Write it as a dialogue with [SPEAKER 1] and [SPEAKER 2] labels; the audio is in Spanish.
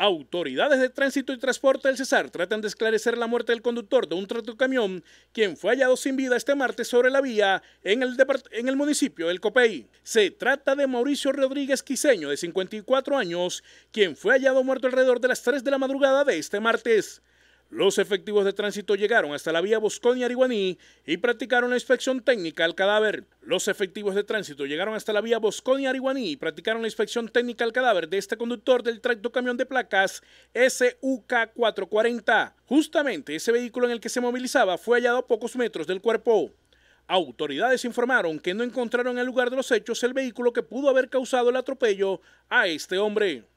[SPEAKER 1] Autoridades de Tránsito y Transporte del Cesar tratan de esclarecer la muerte del conductor de un camión quien fue hallado sin vida este martes sobre la vía en el, el municipio del Copey. Se trata de Mauricio Rodríguez Quiseño, de 54 años, quien fue hallado muerto alrededor de las 3 de la madrugada de este martes. Los efectivos de tránsito llegaron hasta la vía Boscón y Ariguaní y practicaron la inspección técnica al cadáver. Los efectivos de tránsito llegaron hasta la vía bosconi y y practicaron la inspección técnica al cadáver de este conductor del tracto camión de placas SUK 440. Justamente ese vehículo en el que se movilizaba fue hallado a pocos metros del cuerpo. Autoridades informaron que no encontraron en el lugar de los hechos el vehículo que pudo haber causado el atropello a este hombre.